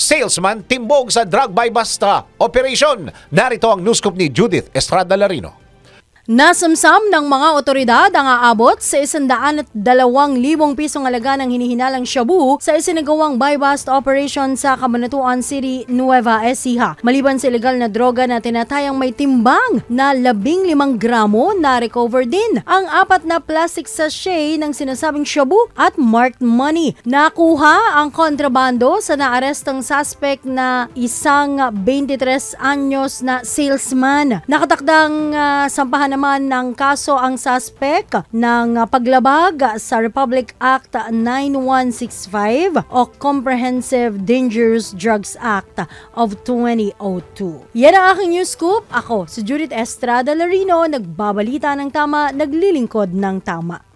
salesman timbog sa drug buy basta ah. operation. Narito ang newscoop ni Judith Estrada Larino. Nasamsam ng mga otoridad ang aabot sa 102,000 pisong alaga ng hinihinalang shabu sa isinagawang buy-bust operation sa Kabanatuan City, Nueva Ecija. Maliban sa ilegal na droga na tinatayang may timbang na 15 gramo na recover din ang apat na plastic sachet ng sinasabing shabu at marked money. Nakuha ang kontrabando sa naarestang suspect na isang 23 anyos na salesman. Nakatakdang uh, sampahan ng naman ng kaso ang suspect ng paglabag sa Republic Act 9165 o Comprehensive Dangerous Drugs Act of 2002. Yan ang aking news scoop. Ako si Judith Estrada Larino, nagbabalita ng tama, naglilingkod ng tama.